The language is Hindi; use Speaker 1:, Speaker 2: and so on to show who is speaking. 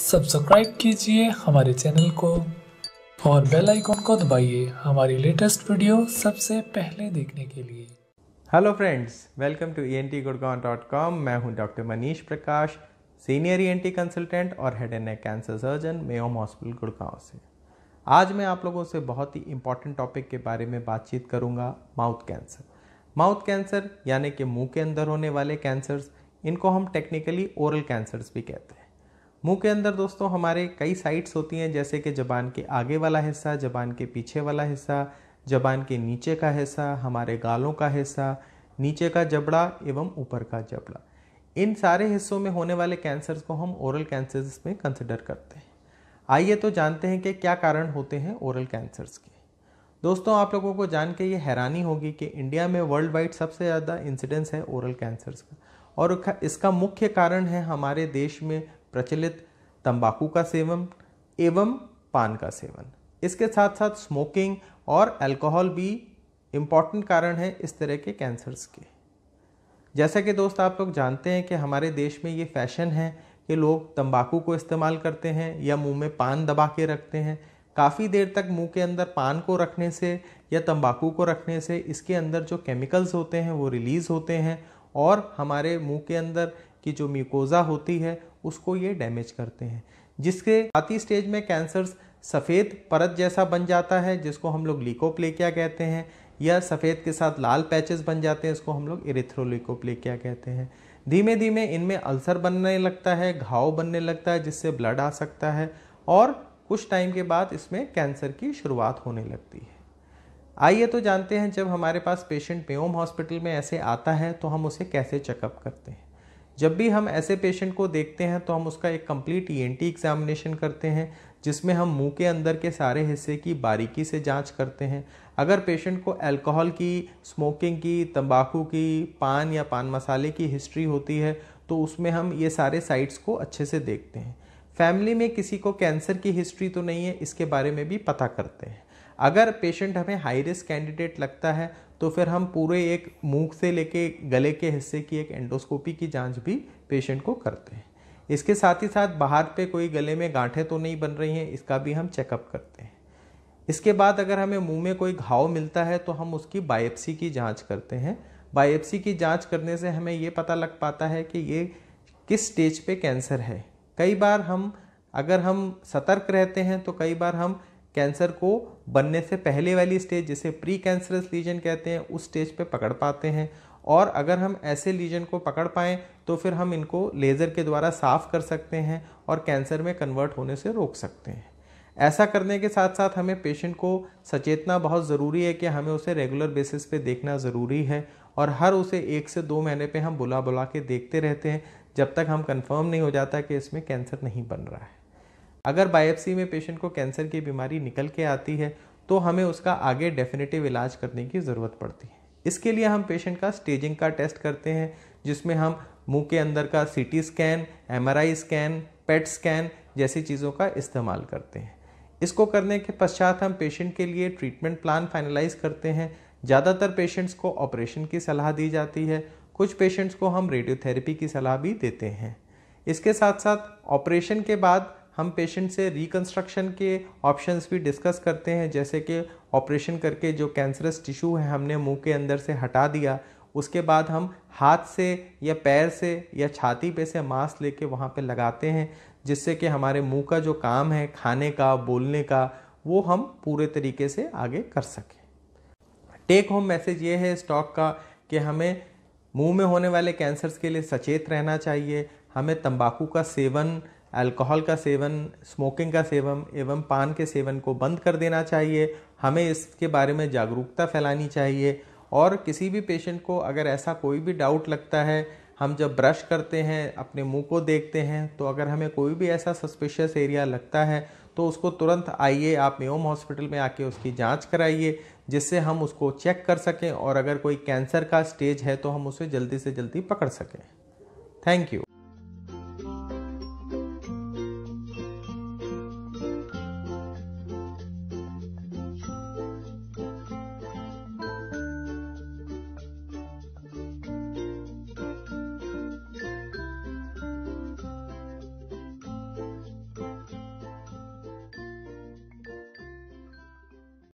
Speaker 1: सब्सक्राइब कीजिए हमारे चैनल को और बेल आइकॉन को दबाइए हमारी लेटेस्ट वीडियो सबसे पहले देखने के लिए hello friends welcome to E N T Gurgaon dot com मैं हूं doctor Manish Prakash senior E N T consultant और head and neck cancer surgeon Mayom hospital Gurgaon से आज मैं आप लोगों से बहुत ही इंपॉर्टेंट टॉपिक के बारे में बातचीत करूंगा माउथ कैंसर माउथ कैंसर यानी कि मुंह के अंदर होने वाले कैंसर्स इनको हम टेक्निकली ओरल कैंसर्स भी कहते हैं मुंह के अंदर दोस्तों हमारे कई साइट्स होती हैं जैसे कि जबान के आगे वाला हिस्सा जबान के पीछे वाला हिस्सा जबान के नीचे का हिस्सा हमारे गालों का हिस्सा नीचे का जबड़ा एवं ऊपर का जबड़ा इन सारे हिस्सों में होने वाले कैंसर्स को हम ओरल कैंसर्स में कंसिडर करते हैं आइए तो जानते हैं कि क्या कारण होते हैं ओरल कैंसर्स के दोस्तों आप लोगों को जान के ये हैरानी होगी कि इंडिया में वर्ल्ड वाइड सबसे ज़्यादा इंसिडेंस है ओरल कैंसर्स का और इसका मुख्य कारण है हमारे देश में प्रचलित तंबाकू का सेवन एवं पान का सेवन इसके साथ साथ स्मोकिंग और अल्कोहल भी इम्पॉर्टेंट कारण है इस तरह के कैंसर्स के जैसा कि दोस्त आप लोग जानते हैं कि हमारे देश में ये फैशन है कि लोग तंबाकू को इस्तेमाल करते हैं या मुंह में पान दबा के रखते हैं काफ़ी देर तक मुंह के अंदर पान को रखने से या तंबाकू को रखने से इसके अंदर जो केमिकल्स होते हैं वो रिलीज़ होते हैं और हमारे मुंह के अंदर कि जो म्यूकोज़ा होती है उसको ये डैमेज करते हैं जिसके आती स्टेज में कैंसर सफ़ेद परत जैसा बन जाता है जिसको हम लोग लिकोप्लेकिया कहते हैं या सफ़ेद के साथ लाल पैचेस बन जाते हैं इसको हम लोग इरेथ्रोलिकोप्लेकिया कहते हैं धीमे धीमे इनमें अल्सर बनने लगता है घाव बनने लगता है जिससे ब्लड आ सकता है और कुछ टाइम के बाद इसमें कैंसर की शुरुआत होने लगती है आइए तो जानते हैं जब हमारे पास पेशेंट पेओम हॉस्पिटल में ऐसे आता है तो हम उसे कैसे चेकअप करते हैं जब भी हम ऐसे पेशेंट को देखते हैं तो हम उसका एक कंप्लीट ईएनटी एग्जामिनेशन करते हैं जिसमें हम मुंह के अंदर के सारे हिस्से की बारीकी से जांच करते हैं अगर पेशेंट को अल्कोहल की स्मोकिंग की तंबाकू की पान या पान मसाले की हिस्ट्री होती है तो उसमें हम ये सारे साइट्स को अच्छे से देखते हैं फैमिली में किसी को कैंसर की हिस्ट्री तो नहीं है इसके बारे में भी पता करते हैं अगर पेशेंट हमें हाई रिस्क कैंडिडेट लगता है तो फिर हम पूरे एक मुंह से लेके गले के हिस्से की एक एंडोस्कोपी की जांच भी पेशेंट को करते हैं इसके साथ ही साथ बाहर पे कोई गले में गांठें तो नहीं बन रही हैं इसका भी हम चेकअप करते हैं इसके बाद अगर हमें मुंह में कोई घाव मिलता है तो हम उसकी बायोप्सी की जांच करते हैं बायोप्सी की जांच करने से हमें ये पता लग पाता है कि ये किस स्टेज पे कैंसर है कई बार हम अगर हम सतर्क रहते हैं तो कई बार हम कैंसर को बनने से पहले वाली स्टेज जिसे प्री कैंसरस लीजन कहते हैं उस स्टेज पे पकड़ पाते हैं और अगर हम ऐसे लीजन को पकड़ पाएँ तो फिर हम इनको लेज़र के द्वारा साफ़ कर सकते हैं और कैंसर में कन्वर्ट होने से रोक सकते हैं ऐसा करने के साथ साथ हमें पेशेंट को सचेतना बहुत ज़रूरी है कि हमें उसे रेगुलर बेसिस पे देखना ज़रूरी है और हर उसे एक से दो महीने पे हम बुला बुला के देखते रहते हैं जब तक हम कंफर्म नहीं हो जाता कि इसमें कैंसर नहीं बन रहा है अगर बायोप्सी में पेशेंट को कैंसर की बीमारी निकल के आती है तो हमें उसका आगे डेफिनेटिव इलाज करने की ज़रूरत पड़ती है इसके लिए हम पेशेंट का स्टेजिंग का टेस्ट करते हैं जिसमें हम मुंह के अंदर का CT scan MRI scan PET scan जैसी चीज़ों का इस्तेमाल करते हैं इसको करने के पश्चात हम पेशेंट के लिए ट्रीटमेंट प्लान फाइनलाइज करते हैं ज़्यादातर पेशेंट्स को ऑपरेशन की सलाह दी जाती है कुछ पेशेंट्स को हम रेडियोथेरेपी की सलाह भी देते हैं इसके साथ साथ ऑपरेशन के बाद हम पेशेंट से रिकन्स्ट्रक्शन के ऑप्शंस भी डिस्कस करते हैं जैसे कि ऑपरेशन करके जो कैंसरस टिश्यू है हमने मुंह के अंदर से हटा दिया उसके बाद हम हाथ से या पैर से या छाती पे से मास्क लेके वहाँ पे लगाते हैं जिससे कि हमारे मुंह का जो काम है खाने का बोलने का वो हम पूरे तरीके से आगे कर सकें टेक होम मैसेज ये है स्टॉक का कि हमें मुंह में होने वाले कैंसर्स के लिए सचेत रहना चाहिए हमें तंबाकू का सेवन अल्कोहल का सेवन स्मोकिंग का सेवन एवं पान के सेवन को बंद कर देना चाहिए हमें इसके बारे में जागरूकता फैलानी चाहिए और किसी भी पेशेंट को अगर ऐसा कोई भी डाउट लगता है हम जब ब्रश करते हैं अपने मुंह को देखते हैं तो अगर हमें कोई भी ऐसा सस्पिशियस एरिया लगता है तो उसको तुरंत आइए आप मेयोम हॉस्पिटल में आके उसकी जांच कराइए जिससे हम उसको चेक कर सकें और अगर कोई कैंसर का स्टेज है तो हम उसे जल्दी से जल्दी पकड़ सकें थैंक यू